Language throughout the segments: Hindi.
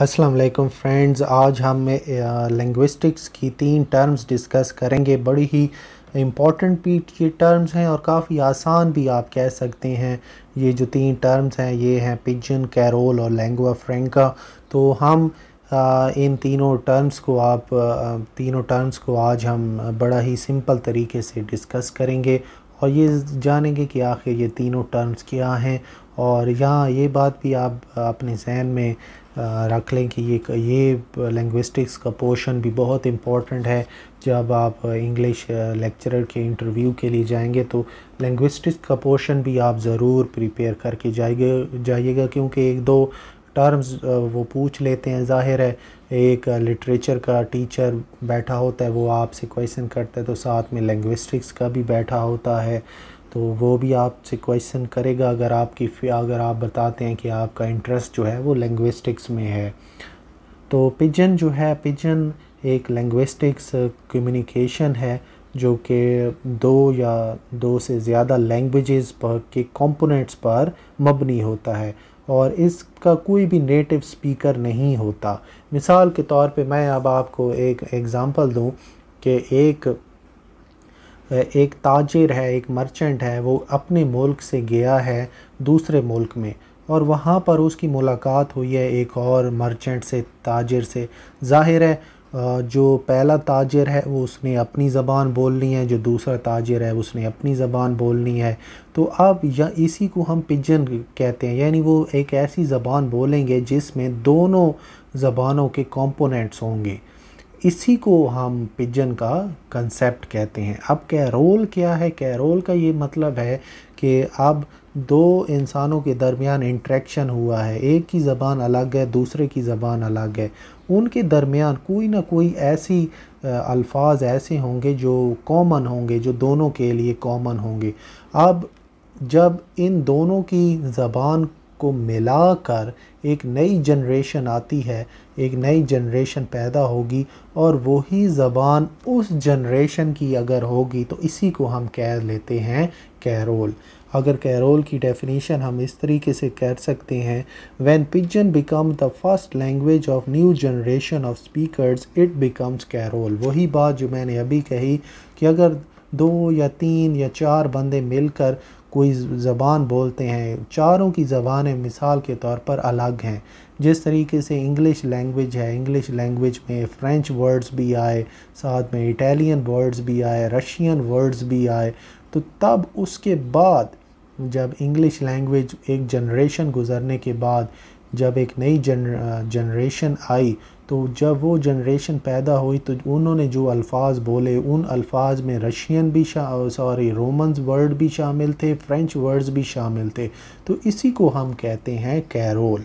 अस्सलाम वालेकुम फ्रेंड्स आज हम लिंग्विस्टिक्स की तीन टर्म्स डिस्कस करेंगे बड़ी ही इम्पॉर्टेंट भी ये टर्म्स हैं और काफ़ी आसान भी आप कह सकते हैं ये जो तीन टर्म्स हैं ये हैं पिजन कैरोल और लैंगवा फ्रेंका तो हम आ, इन तीनों टर्म्स को आप तीनों टर्म्स को आज हम बड़ा ही सिंपल तरीके से डिस्कस करेंगे और ये जानेंगे कि आखिर ये तीनों टर्म्स क्या हैं और यहाँ ये बात भी आप अपने जहन में रख लें कि ये ये लैंग्विस्टिक्स का पोर्शन भी बहुत इम्पॉर्टेंट है जब आप इंग्लिश लेक्चरर के इंटरव्यू के लिए जाएंगे तो लैंग्विस्टिक्स का पोर्शन भी आप ज़रूर प्रिपेयर करके जाइए जाइएगा क्योंकि एक दो टर्म्स वो पूछ लेते हैं ज़ाहिर है एक लिटरेचर का टीचर बैठा होता है वो आपसे क्वेश्चन करता है तो साथ में लैंग्विस्टिक्स का भी बैठा होता है तो वो भी आपसे क्वेश्चन करेगा अगर आपकी अगर आप बताते हैं कि आपका इंटरेस्ट जो है वो लैंग्विस्टिक्स में है तो पिजन जो है पिजन एक लैंग्विस्टिक्स कम्युनिकेशन है जो कि दो या दो से ज़्यादा लैंग्वेजेस पर के कंपोनेंट्स पर मबनी होता है और इसका कोई भी नेटिव स्पीकर नहीं होता मिसाल के तौर पे मैं अब आपको एक एग्ज़ाम्पल दूँ कि एक एक ताजिर है एक मर्चेंट है वो अपने मुल्क से गया है दूसरे मुल्क में और वहाँ पर उसकी मुलाकात हुई है एक और मर्चेंट से ताजिर से जाहिर है जो पहला ताजिर है वो उसने अपनी ज़बान बोलनी है जो दूसरा ताजिर है उसने अपनी ज़बान बोलनी है तो अब या इसी को हम पिजन कहते हैं यानी वो एक ऐसी ज़बान बोलेंगे जिसमें दोनों ज़बानों के कॉम्पोनेंट्स होंगे इसी को हम पिजन का कंसेप्ट कहते हैं अब कैरोल क्या है कैरोल का ये मतलब है कि अब दो इंसानों के दरमियान इंट्रैक्शन हुआ है एक की ज़बान अलग है दूसरे की ज़बान अलग है उनके दरमियान कोई ना कोई ऐसी अल्फाज ऐसे होंगे जो कॉमन होंगे जो दोनों के लिए कॉमन होंगे अब जब इन दोनों की ज़बान को मिलाकर एक नई जनरेशन आती है एक नई जनरेशन पैदा होगी और वही ज़बान उस जनरेशन की अगर होगी तो इसी को हम कह लेते हैं कैरोल अगर कैरोल की डेफिनेशन हम इस तरीके से कह सकते हैं when pidgin become the first language of new generation of speakers it becomes creole वही बात जो मैंने अभी कही कि अगर दो या तीन या चार बंदे मिलकर कोई ज़बान बोलते हैं चारों की ज़बानें मिसाल के तौर पर अलग हैं जिस तरीके से इंग्लिश लैंग्वेज है इंग्लिश लैंग्वेज में फ़्रेंच वर्ड्स भी आए साथ में इटालियन वर्ड्स भी आए रशियन वर्ड्स भी आए तो तब उसके बाद जब इंग्लिश लैंग्वेज एक जनरेशन गुजरने के बाद जब एक नई जनर जनरेशन आई तो जब वो जनरेशन पैदा हुई तो उन्होंने जो अल्फाज बोले उन अल्फाज में रशियन भी सॉरी रोमन्स वर्ड भी शामिल थे फ्रेंच वर्ड्स भी शामिल थे तो इसी को हम कहते हैं कैरोल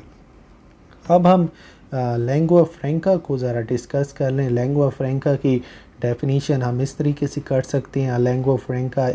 अब हम लैंगुआ फ्रेंका को ज़रा डिस्कस कर लें लैंगुआ फ्रेंका की डेफिनीशन हम इस तरीके से कर सकते हैं lingua franca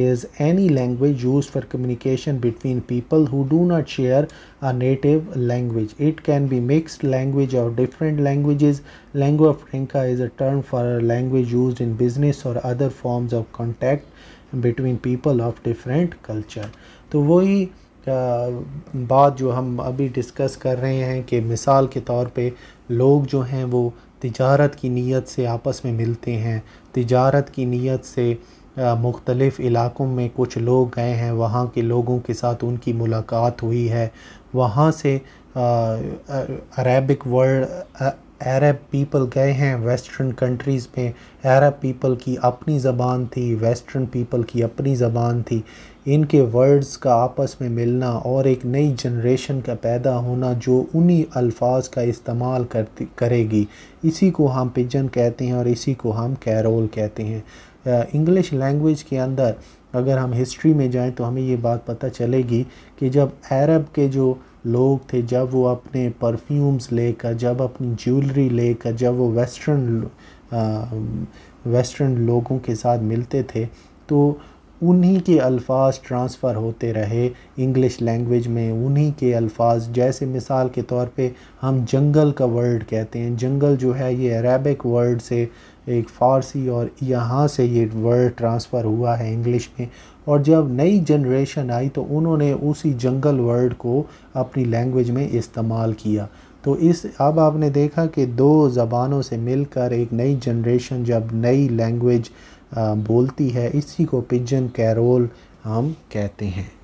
is any language use for communication between people who do not share a native language it can be mixed language और different languages lingua franca is a term for language use in business और other forms of contact between people of different culture तो वही बात जो हम अभी डिस्कस कर रहे हैं कि मिसाल के तौर पे लोग जो हैं वो तिजारत की नीयत से आपस में मिलते हैं तिजारत की नीयत से मुख्तलिफ़ इलाक़ों में कुछ लोग गए हैं वहाँ के लोगों के साथ उनकी मुलाकात हुई है वहाँ से अरेबिक वर्ड अरब पीपल गए हैं वेस्टर्न कंट्रीज़ में अरब पीपल की अपनी ज़बान थी वेस्टर्न पीपल की अपनी ज़बान थी इनके वर्ड्स का आपस में मिलना और एक नई जनरेशन का पैदा होना जो उन्हीं अल्फाज का इस्तेमाल करती करेगी इसी को हम पिजन कहते हैं और इसी को हम कैरोल कहते हैं इंग्लिश लैंग्वेज के अंदर अगर हम हिस्ट्री में जाएं तो हमें ये बात पता चलेगी कि जब अरब के जो लोग थे जब वो अपने परफ्यूम्स लेकर जब अपनी ज्वेलरी लेकर जब वो वेस्टर्न वेस्टर्न लोगों के साथ मिलते थे तो उन्हीं के अल्फाज ट्रांसफ़र होते रहे इंग्लिश लैंग्वेज में उन्हीं के अल्फाज जैसे मिसाल के तौर पे हम जंगल का वर्ड कहते हैं जंगल जो है ये अरेबिक वर्ड से एक फ़ारसी और यहाँ से ये वर्ड ट्रांसफ़र हुआ है इंग्लिश में और जब नई जनरेशन आई तो उन्होंने उसी जंगल वर्ड को अपनी लैंग्वेज में इस्तेमाल किया तो इस अब आपने देखा कि दो ज़बानों से मिलकर एक नई जनरेशन जब नई लैंग्वेज बोलती है इसी को पिजन कैरोल हम कहते हैं